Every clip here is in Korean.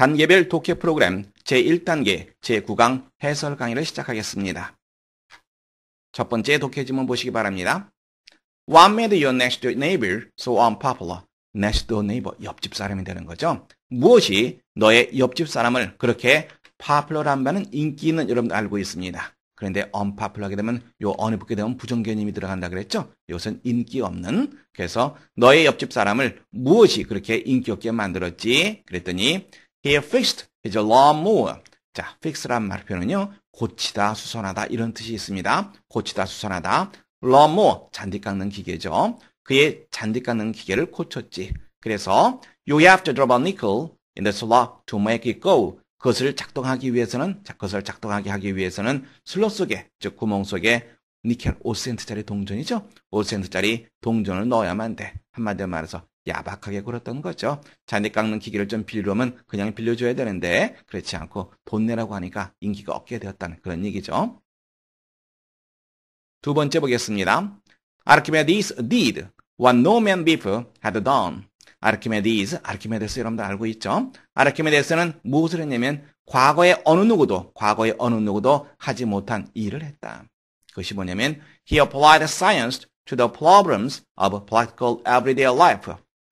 단계별 독해 프로그램 제1단계 제9강 해설 강의를 시작하겠습니다. 첫 번째 독해 지문 보시기 바랍니다. What made your next door neighbor so unpopular? next door neighbor, 옆집 사람이 되는 거죠. 무엇이 너의 옆집 사람을 그렇게 popular한다는 인기는 있 여러분 들 알고 있습니다. 그런데 unpopular하게 되면 요 언이 붙게 되면 부정개념이 들어간다 그랬죠? 이것은 인기 없는. 그래서 너의 옆집 사람을 무엇이 그렇게 인기 없게 만들었지? 그랬더니 He fixed his lawnmower. 자, fix란 말표는요. 고치다, 수선하다 이런 뜻이 있습니다. 고치다, 수선하다. lawnmower, 잔디 깎는 기계죠. 그의 잔디 깎는 기계를 고쳤지. 그래서 you have to drop a nickel in the slot to make it go. 그것을 작동하기 위해서는 그것을 작동하게 하기 위해서는 슬롯 속에 즉 구멍 속에 니켈 5센트짜리 동전이죠. 5센트짜리 동전을 넣어야만 돼. 한마디로 말해서 야박하게 굴었던 거죠. 잔디 깎는 기계를 좀 빌려면 그냥 빌려줘야 되는데 그렇지 않고 돈 내라고 하니까 인기가 없게 되었다는 그런 얘기죠. 두 번째 보겠습니다. Archimedes did what no man before had done. 아르키메데스, 아르키메데스 여러분들 알고 있죠? 아르키메데스는 무엇을 했냐면 과거의 어느 누구도, 과거의 어느 누구도 하지 못한 일을 했다. 그것이 뭐냐면 he applied science to the problems of political everyday life.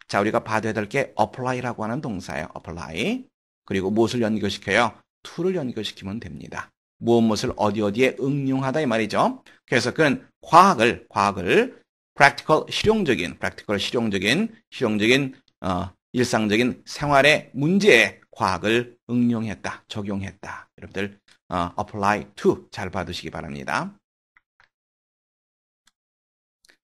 자, 우리가 봐둬야 될 게 apply라고 하는 동사예요. apply. 그리고 무엇을 연결시켜요? to를 연결시키면 됩니다. 무엇 무엇을 어디 어디에 응용하다 이 말이죠. 그래서 그건 과학을 과학을 practical 실용적인 practical 실용적인 실용적인 어, 일상적인 생활의 문제에 과학을 응용했다 적용했다. 여러분들 어, apply to 잘 봐두시기 바랍니다.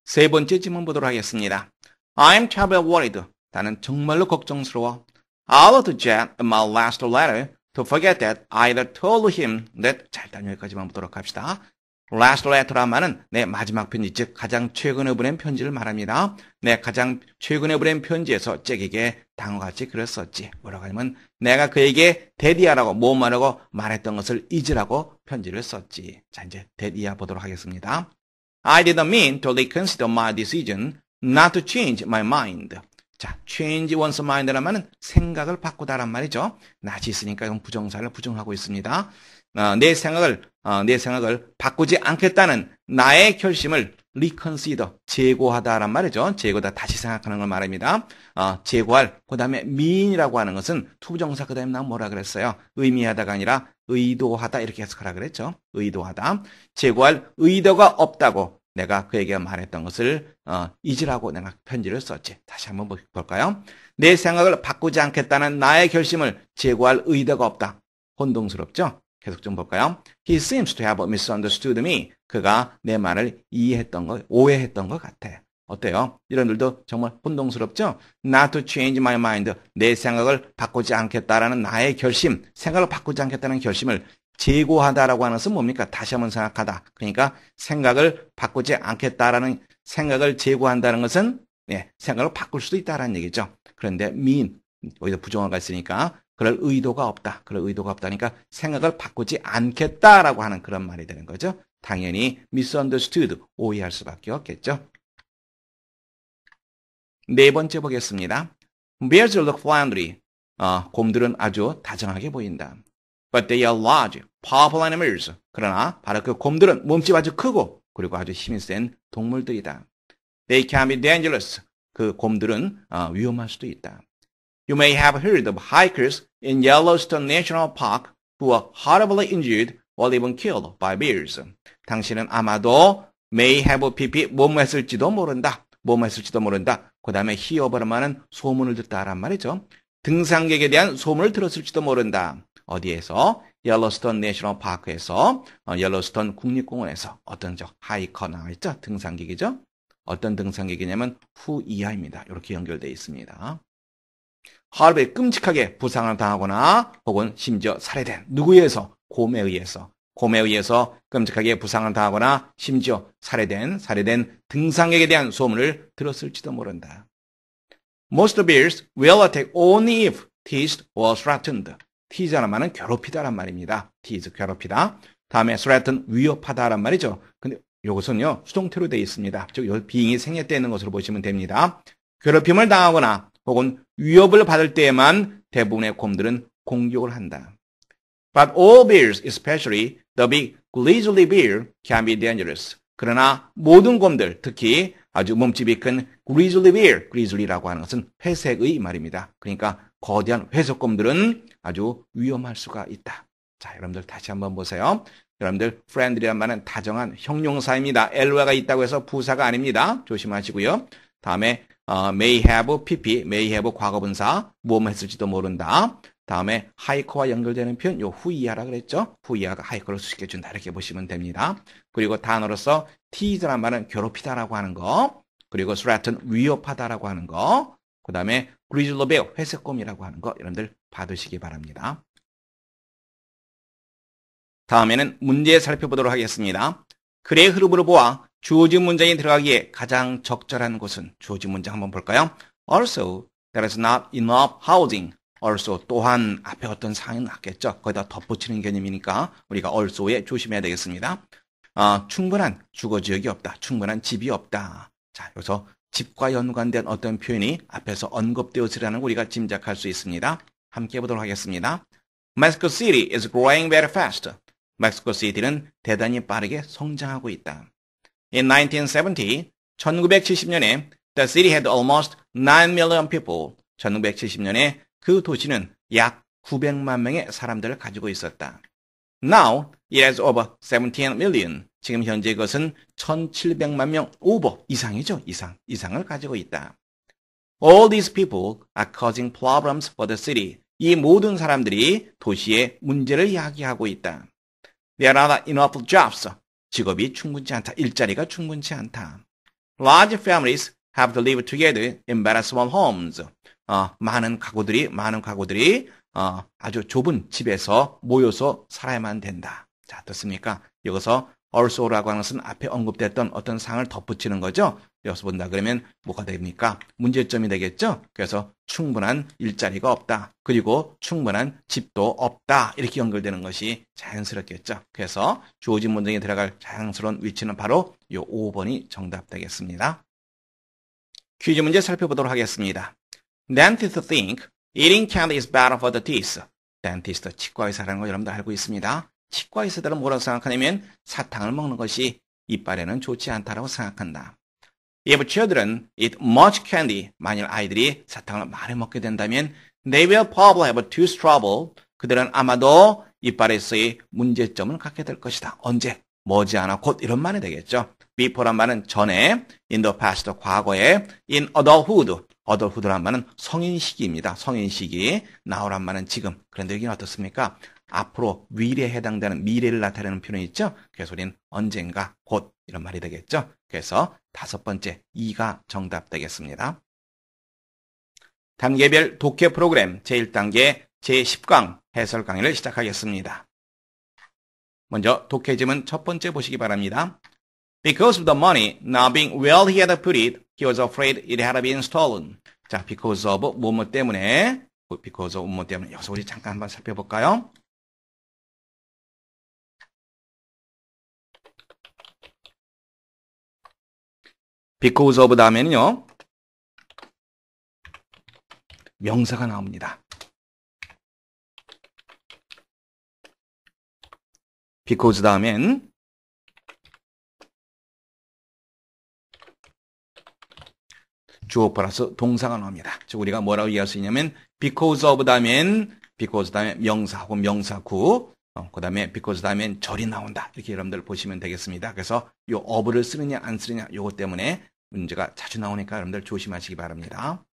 세 번째 질문 보도록 하겠습니다. I'm terribly worried. 나는 정말로 걱정스러워. I'll do Jet in my last letter to forget that I told him that 자 일단 여기까지만 보도록 합시다. last letter란 말은 내 마지막 편지 즉 가장 최근에 보낸 편지를 말합니다. 내 가장 최근에 보낸 편지에서 잭에게 당황같이 그랬었지. 뭐라고 하면 내가 그에게 데디아라고 뭐말하고 말했던 것을 잊으라고 편지를 썼지. 자 이제 데디아 보도록 하겠습니다. I didn't mean to reconsider my decision. not to change my mind. 자, change one's m i n d 라면 생각을 바꾸다란 말이죠. not이 있으니까 이건 부정사를 부정하고 있습니다. 어, 내 생각을 어, 내 생각을 바꾸지 않겠다는 나의 결심을 reconsider 재고하다란 말이죠. 재고다 다시 생각하는 걸 말합니다. 어, 재고할 그다음에 mean이라고 하는 것은 투부정사 그다음에 나 뭐라 그랬어요? 의미하다가 아니라 의도하다 이렇게 해석하라 그랬죠. 의도하다. 재고할 의도가 없다고 내가 그에게 말했던 것을 어, 잊으라고 내가 편지를 썼지. 다시 한번 볼까요? 내 생각을 바꾸지 않겠다는 나의 결심을 제고할 의도가 없다. 혼동스럽죠? 계속 좀 볼까요? He seems to have misunderstood me. 그가 내 말을 이해했던 것, 오해했던 것 같아. 어때요? 이런들도 정말 혼동스럽죠? Not to change my mind. 내 생각을 바꾸지 않겠다라는 나의 결심, 생각을 바꾸지 않겠다는 결심을 재고하다라고 하는 것은 뭡니까? 다시 한번 생각하다. 그러니까 생각을 바꾸지 않겠다라는 생각을 재고한다는 것은 예, 생각을 바꿀 수도 있다라는 얘기죠. 그런데 mean 여기서 부정어가 있으니까 그럴 의도가 없다. 그럴 의도가 없다니까 생각을 바꾸지 않겠다라고 하는 그런 말이 되는 거죠. 당연히 misunderstood 오해할 수밖에 없겠죠. 네 번째 보겠습니다. Bears look floundry. 어, 곰들은 아주 다정하게 보인다. But they are large, powerful animals. 그러나 바로 그 곰들은 몸집 아주 크고 그리고 아주 힘이 센 동물들이다. They can be dangerous. 그 곰들은 어, 위험할 수도 있다. You may have heard of hikers in Yellowstone National Park who were horribly injured or even killed by bears. 당신은 아마도 may have pp 몸했을지도 모른다. 몸했을지도 모른다. 그 다음에 히어버라마는 소문을 듣다란 말이죠. 등산객에 대한 소문을 들었을지도 모른다. 어디에서 옐로스턴 내셔널 파크에서 어, 옐로스턴 국립공원에서 어떤 저 하이커 나와 있죠? 등산객이죠? 어떤 등산객이냐면 후이하입니다. 이렇게 연결돼 있습니다. 하루에 끔찍하게 부상을 당하거나 혹은 심지어 살해된 누구에 서 곰에 의해서 곰에 의해서 끔찍하게 부상을 당하거나 심지어 살해된 살해된 등산객에 대한 소문을 들었을지도 모른다. Most bears will attack only if teeth was r o t t e n tease란 말은 괴롭히다란 말입니다. tease 괴롭히다. 다음에 threaten 위협하다란 말이죠. 근데 이것은요 수동태로 되어 있습니다. 즉 비잉이 생략 되는 것으로 보시면 됩니다. 괴롭힘을 당하거나 혹은 위협을 받을 때에만 대부분의 곰들은 공격을 한다. But all bears, especially the big grizzly bear, can be dangerous. 그러나 모든 곰들, 특히 아주 몸집이 큰 grizzly bear, grizzly라고 하는 것은 회색의 말입니다. 그러니까 거대한 회수권들은 아주 위험할 수가 있다. 자, 여러분들 다시 한번 보세요. 여러분들 f r i e n d l 란 말은 다정한 형용사입니다. 엘와가 있다고 해서 부사가 아닙니다. 조심하시고요. 다음에 어, may have pp, may have 과거분사 모험했을지도 모른다. 다음에 하이커와 연결되는 표현 요 후이야라 그랬죠. 후이야가 하이커를 수식해준다 이렇게 보시면 됩니다. 그리고 단어로서 tease란 말은 괴롭히다라고 하는 거. 그리고 threaten 위협하다라고 하는 거. 그 다음에 브리즐로베어 회색곰이라고 하는 거 여러분들 받으시기 바랍니다. 다음에는 문제 살펴보도록 하겠습니다. 글의 흐름으로 보아 주어진 문장이 들어가기에 가장 적절한 곳은 주어진 문장 한번 볼까요? Also, there is not enough housing. also 또한 앞에 어떤 상이 났겠죠. 거기다 덧붙이는 개념이니까 우리가 also에 조심해야 되겠습니다. 아, 충분한 주거 지역이 없다. 충분한 집이 없다. 자, 여기서 집과 연관된 어떤 표현이 앞에서 언급되었으라는 리 우리가 짐작할 수 있습니다. 함께 보도록 하겠습니다. Mexico City is growing very fast. 멕시코 시티는 대단히 빠르게 성장하고 있다. In 1970, 1970년에 the city had almost 9 million people. 1970년에 그 도시는 약 900만 명의 사람들을 가지고 있었다. Now it has over 17 million. 지금 현재 그것은 1,700만 명 오버 이상이죠. 이상. 이상을 가지고 있다. All these people are causing problems for the city. 이 모든 사람들이 도시의 문제를 야기하고 있다. There are enough jobs. 직업이 충분치 않다. 일자리가 충분치 않다. Large families have to live together in very small homes. 어, 많은 가구들이 많은 가구들이 어, 아주 좁은 집에서 모여서 살아야만 된다. 자, 됐습니까? 여기서 also라고 하는 것은 앞에 언급됐던 어떤 상을 덧붙이는 거죠. 여기서 본다 그러면 뭐가 됩니까? 문제점이 되겠죠? 그래서 충분한 일자리가 없다. 그리고 충분한 집도 없다. 이렇게 연결되는 것이 자연스럽겠죠. 그래서 주어진 문장에 들어갈 자연스러운 위치는 바로 이 5번이 정답 되겠습니다. 퀴즈 문제 살펴보도록 하겠습니다. Dentists think eating cat is better for the teeth. d e n t 치과 의사라는 거 여러분도 알고 있습니다. 치과의서 들은 뭐라고 생각하냐면 사탕을 먹는 것이 이빨에는 좋지 않다라고 생각한다. If children eat much candy, 만일 아이들이 사탕을 많이 먹게 된다면 they will probably have tooth trouble. 그들은 아마도 이빨에서의 문제점을 갖게 될 것이다. 언제? 머지않아 곧 이런 말이 되겠죠. before란 말은 전에, in the past, 과거에, in adulthood, adulthood란 말은 성인 시기입니다. 성인 시기, now란 말은 지금. 그런데 여기는 어떻습니까? 앞으로 미래에 해당되는 미래를 나타내는 표현이 있죠. 그래서 우리는 언젠가 곧 이런 말이 되겠죠. 그래서 다섯 번째 2가 정답 되겠습니다. 단계별 독해 프로그램 제1단계 제10강 해설 강의를 시작하겠습니다. 먼저 독해 지문 첫 번째 보시기 바랍니다. Because of the money not being well he had put it, he was afraid it had been stolen. 자, because of 뭐뭐 때문에, 그 because of 뭐뭐 때문에 여기서 우리 잠깐 한번 살펴볼까요? because of 다음에는요. 명사가 나옵니다. because 다음엔 주어 플러스 동사가 나옵니다. 즉 우리가 뭐라고 이해할 수 있냐면 because of 다음엔 because 다음에 명사 혹은 명사구 어, 그 다음에 because 다음엔 절이 나온다. 이렇게 여러분들 보시면 되겠습니다. 그래서 요 of를 쓰느냐 안 쓰느냐 요것 때문에 문제가 자주 나오니까 여러분들 조심하시기 바랍니다.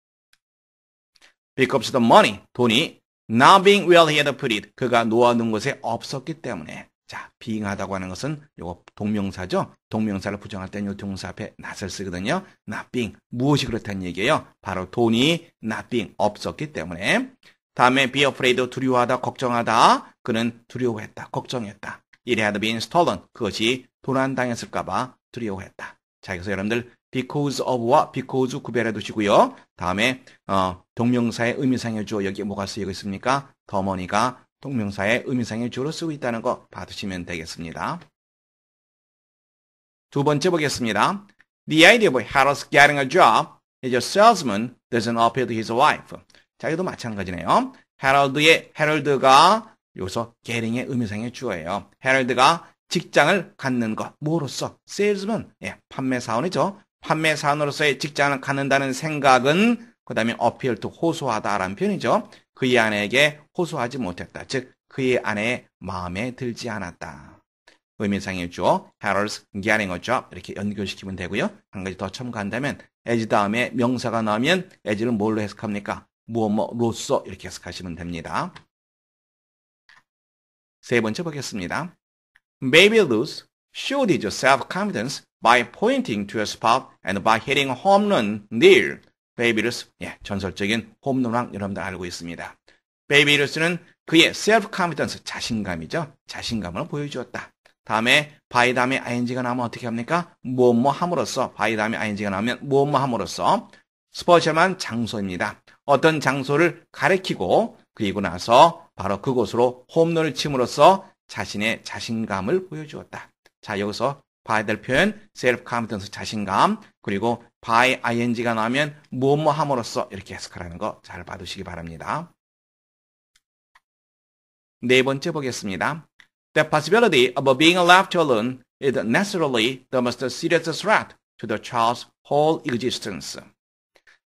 Because the money, 돈이 not being well he h a put it. 그가 놓아둔 곳에 없었기 때문에. 자, 비잉하다고 하는 것은 요거 동명사죠. 동명사를 부정할 때는 요 동사 앞에 not을 쓰거든요. not being. 무엇이 그렇다는 얘기예요? 바로 돈이 not being. 없었기 때문에. 다음에 be afraid. 두려워하다, 걱정하다. 그는 두려워했다, 걱정했다. It had been stolen. 그것이 도난당했을까봐 두려워했다. 자, 여기서 여러분들 because of w because 구별해 두시고요. 다음에 어, 동명사의 의미상의 주어 여기 뭐가 쓰이고 있습니까? 더머니가 동명사의 의미상의 주어로 쓰고 있다는 거받으시면 되겠습니다. 두 번째 보겠습니다. The idea of Harris getting a job is a salesman doesn't appeal to his wife. 자, 기도 마찬가지네요. 헤럴드의 헤럴드가 여기서 getting의 의미상의 주어예요. 헤럴드가 직장을 갖는 것, 뭐로써? salesman, 예, 판매사원이죠. 판매 사원으로서의 직장을 갖는다는 생각은 그 다음에 어필도 호소하다라는 표현이죠. 그의 아내에게 호소하지 못했다. 즉 그의 아내의 마음에 들지 않았다. 의미상의 주어 Harold's getting a job 이렇게 연결시키면 되고요. 한 가지 더 첨가한다면 as 다음에 명사가 나오면 as를 뭘로 해석합니까? 무엇뭐로써 이렇게 해석하시면 됩니다. 세 번째 보겠습니다. Maybe lose showed y o u self-confidence by pointing to a spot and by hitting a home run near. 베이비루스, 예, 전설적인 홈런왕 여러분들 알고 있습니다. 베이비루스는 그의 self confidence, 자신감이죠. 자신감을 보여주었다. 다음에 바이 다음에 ing가 나오면 어떻게 합니까? 뭐 뭐 함으로써 바이 다음에 ing가 나오면 뭐 뭐 함으로써 스포츠만 장소입니다. 어떤 장소를 가리키고 그리고 나서 바로 그곳으로 홈런을 침으로써 자신의 자신감을 보여주었다. 자 여기서 봐야 될 표현, self confidence 자신감, 그리고 by ing가 나오면 뭐뭐 함으로써 이렇게 해석하라는 거 잘 봐두시기 바랍니다. 네 번째 보겠습니다. The possibility of being left alone is necessarily the most serious threat to the child's whole existence.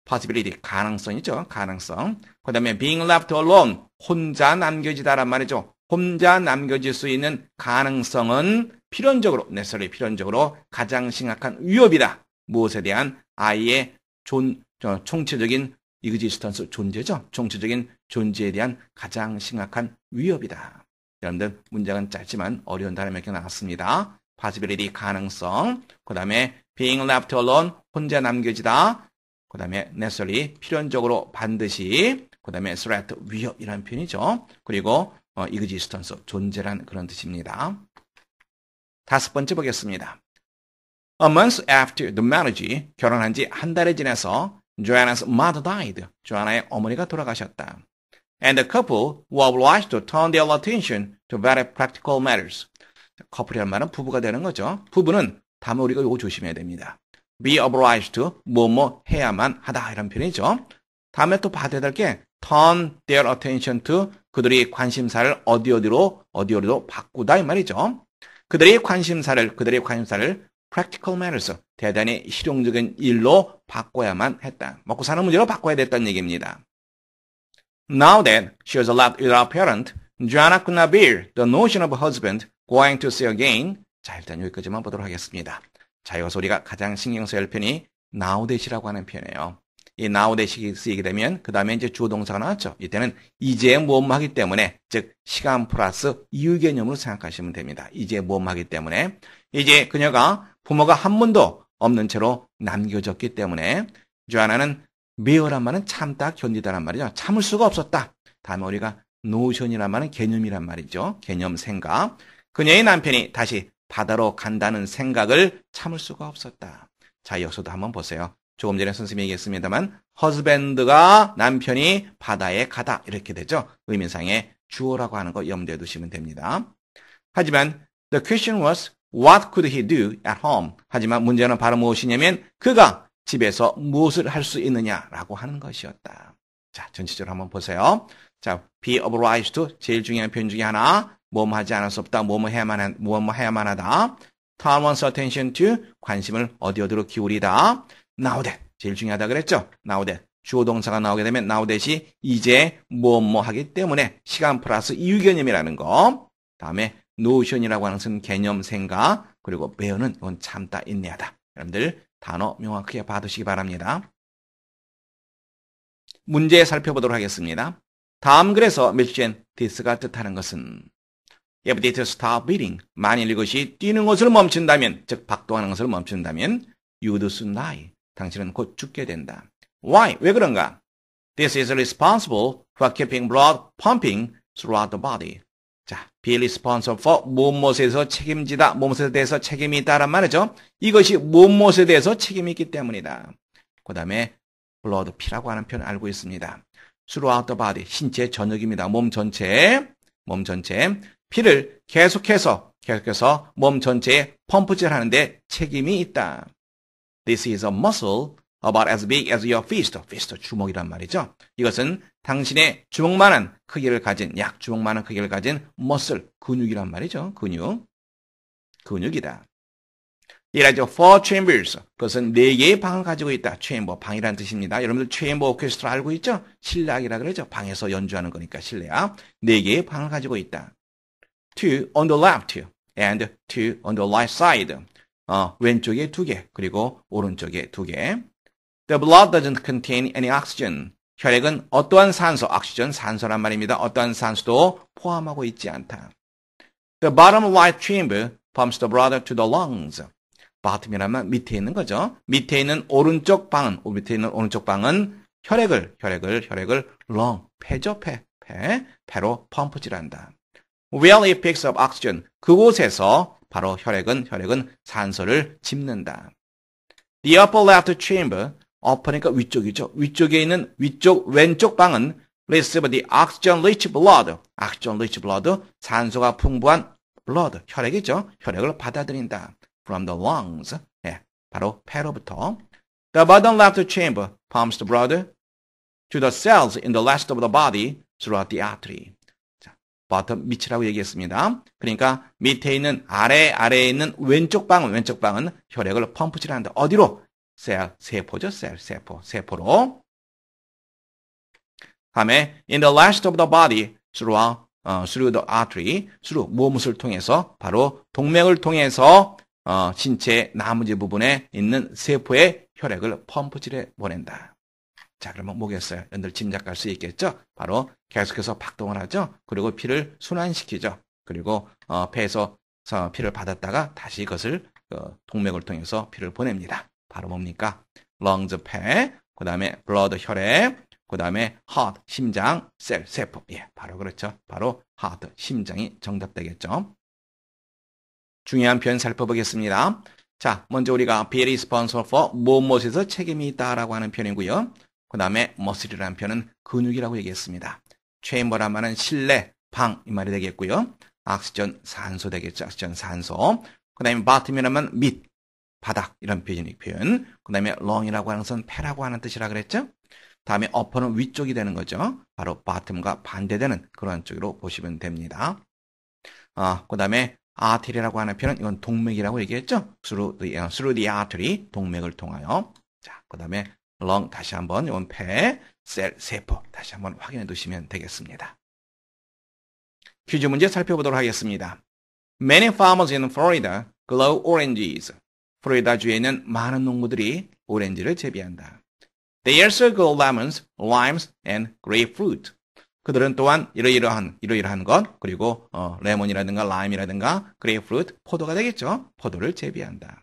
possibility 가능성이죠. 가능성. 그 다음에 being left alone 혼자 남겨지다란 말이죠. 혼자 남겨질 수 있는 가능성은 필연적으로, 내서이 필연적으로 가장 심각한 위협이다. 무엇에 대한 아이의 존, 저, 총체적인 이그지스턴스 존재죠. 총체적인 존재에 대한 가장 심각한 위협이다. 여러분들 문장은 짧지만 어려운 단어 몇 개 나왔습니다. possibility 가능성, 그 다음에 being left alone 혼자 남겨지다, 그 다음에 necessarily 필연적으로 반드시, 그 다음에 threat 위협이라는 표현이죠. 그리고 어, 이그지스턴스 존재란 그런 뜻입니다. 다섯 번째 보겠습니다. A month after the marriage, 결혼한 지 한 달이 지나서 Joanna's mother died. 조아나의 어머니가 돌아가셨다. And the couple were obliged to turn their attention to very practical matters. 커플이란 말은 부부가 되는 거죠. 부부는 다음에 우리가 요거 조심해야 됩니다. be obliged to 뭐 뭐 해야만 하다 이런 표현이죠. 다음에 또 봐야 될게 turn their attention to 그들이 관심사를 어디 어디로 어디 어디로 바꾸다 이 말이죠. 그들의 관심사를 그들의 관심사를 practical matters 대단히 실용적인 일로 바꿔야만 했다. 먹고 사는 문제로 바꿔야 됐다는 얘기입니다. Now that she was left without parent, Joanna could not bear the notion of a husband going to sea again. 자 일단 여기까지만 보도록 하겠습니다. 자 이것서 우리가 가장 신경 써야 할 편이 now that이라고 하는 편이에요. 이 now 대식이 쓰이게 되면 그 다음에 이제 주어 동사가 나왔죠. 이때는 이제 모험하기 때문에 즉 시간 플러스 이유 개념으로 생각하시면 됩니다. 이제 모험하기 때문에 이제 그녀가 부모가 한 번도 없는 채로 남겨졌기 때문에 주하나는 미어란 말은 참다 견디다란 말이죠. 참을 수가 없었다. 다음에 우리가 노션이란 말은 개념이란 말이죠. 개념 생각. 그녀의 남편이 다시 바다로 간다는 생각을 참을 수가 없었다. 자, 여기서도 한번 보세요. 조금 전에 선생님이 얘기했습니다만 허즈밴드가 남편이 바다에 가다 이렇게 되죠. 의미상의 주어라고 하는 거 염두에 두시면 됩니다. 하지만 the question was what could he do at home? 하지만 문제는 바로 무엇이냐면 그가 집에서 무엇을 할 수 있느냐라고 하는 것이었다. 자, 전체적으로 한번 보세요. 자, be obliged to 제일 중요한 표현 중에 하나. 뭐 뭐 하지 않을 수 없다. 뭐 뭐 해야만 한, 뭐뭐 해야만 하다. Tom wants attention to 관심을 어디 어디로 기울이다. now that. 제일 중요하다 그랬죠? now that. 주어 동사가 나오게 되면 now that이 이제 뭐뭐 뭐 하기 때문에 시간 플러스 이유 개념이라는 거. 다음에 노션이라고 하는 것은 개념 생각 그리고 배우는 이건 참다 인내하다. 여러분들 단어 명확하게 봐두시기 바랍니다. 문제 살펴보도록 하겠습니다. 다음 글에서 m i s s i 가 뜻하는 것은 If this stop beating, 만일 이것이 뛰는 것을 멈춘다면, 즉 박동하는 것을 멈춘다면, you'd soon die. 당신은 곧 죽게 된다. Why? 왜 그런가? This is responsible for keeping blood pumping throughout the body. 자, be responsible for 무엇에서 책임지다, 무엇에 대해서 책임이 있다란 말이죠. 이것이 무엇에 대해서 책임이 있기 때문이다. 그 다음에 blood, 피라고 하는 표현 알고 있습니다. throughout the body, 신체 전역입니다. 몸 전체에, 몸 전체에 피를 계속해서, 계속해서 몸 전체에 펌프질 하는데 책임이 있다. This is a muscle about as big as your fist. fist 주먹이란 말이죠. 이것은 당신의 주먹만한 크기를 가진 약 주먹만한 크기를 가진 muscle 근육이란 말이죠. 근육 근육이다. It has four chambers. 그것은 네 개의 방을 가지고 있다. chamber 방이란 뜻입니다. 여러분들 chamber e 케스트라 알고 있죠? 실내악이라 그러죠. 방에서 연주하는 거니까 실내악 네 개의 방을 가지고 있다. Two on the left and two on the right side. 어, 왼쪽에 두 개, 그리고 오른쪽에 두 개. The blood doesn't contain any oxygen. 혈액은 어떠한 산소, 옥시전 산소란 말입니다. 어떠한 산소도 포함하고 있지 않다. The bottom right chamber pumps the blood to the lungs. bottom이라면 밑에 있는 거죠. 밑에 있는 오른쪽 방은, 밑에 있는 오른쪽 방은 혈액을, 혈액을, 혈액을 lung, 폐죠, 폐, 폐, 폐로 펌프질한다. w e l l it picks up oxygen, 그곳에서 바로 혈액은 혈액은 산소를 집는다. The upper left chamber, upper니까 위쪽이죠. 위쪽에 있는 위쪽 왼쪽 방은 receive the oxygen-rich blood, oxygen-rich blood, 산소가 풍부한 blood, 혈액이죠. 혈액을 받아들인다. From the lungs, 예, 바로 폐로부터. The bottom left chamber pumps the blood to the cells in the rest of the body throughout the artery. b o 밑이라고 얘기했습니다. 그러니까 밑에 있는 아래 아래에 있는 왼쪽 방은 왼쪽 방은 혈액을 펌프질한다. 어디로? 셀 세포죠. 셀 세포 세포로. 다음에 in the last of the body through 어, through the artery through 무엇을 통해서 바로 동맥을 통해서 어, 신체 나머지 부분에 있는 세포의 혈액을 펌프질해 보낸다. 자, 그러면 뭐겠어요? 여러분들 짐작할 수 있겠죠? 바로 계속해서 박동을 하죠. 그리고 피를 순환시키죠. 그리고 어, 폐에서 어, 피를 받았다가 다시 이것을 그 동맥을 통해서 피를 보냅니다. 바로 뭡니까? lungs 폐, 그 다음에 blood 혈액, 그 다음에 heart 심장, 셀 세포. 예, 바로 그렇죠. 바로 heart 심장이 정답 되겠죠. 중요한 표현 살펴보겠습니다. 자, 먼저 우리가 be responsible for 무엇에서 책임이 있다라고 하는 표현이고요. 그 다음에 머슬이라는 표현은 근육이라고 얘기했습니다. 체인버란 말은 실내, 방, 이 말이 되겠고요. 악시전 산소 되겠죠. 악시전 산소. 그 다음에 바트미라 말은 밑, 바닥, 이런 표현이 표현. 그 다음에 렁이라고 하는 것은 패라고 하는 뜻이라 그랬죠. 다음에 어퍼는 위쪽이 되는 거죠. 바로 바텀과 반대되는 그런 쪽으로 보시면 됩니다. 아, 그 다음에 아테리라고 하는 표현은 이건 동맥이라고 얘기했죠. through the, 어, through the artery, 동맥을 통하여. 자, 그 다음에 long 다시 한번 원패 셀 세포 다시 한번 확인해 두시면 되겠습니다. 퀴즈 문제 살펴보도록 하겠습니다. Many farmers in Florida grow oranges. 플로리다 주에 있는 많은 농부들이 오렌지를 재배한다. They also grow lemons, limes, and grapefruit. 그들은 또한 이러이러한 이러이러한 것 그리고 어, 레몬이라든가 라임이라든가 grapefruit 포도가 되겠죠. 포도를 재배한다.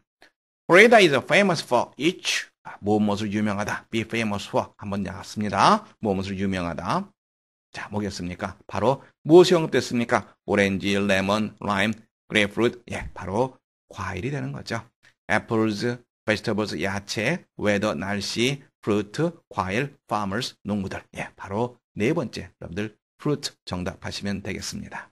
Florida is famous for each 무엇을 유명하다. be famous for 한번 나왔습니다. 무엇을 유명하다. 자, 뭐겠습니까? 바로 무엇이 언급됐습니까? 오렌지, 레몬, 라임, 그레이프루트. 예, 바로 과일이 되는 거죠. apples, vegetables, 야채, weather, 날씨, fruit, 과일, farmers, 농부들. 예, 바로 네 번째 여러분들 fruit 정답하시면 되겠습니다.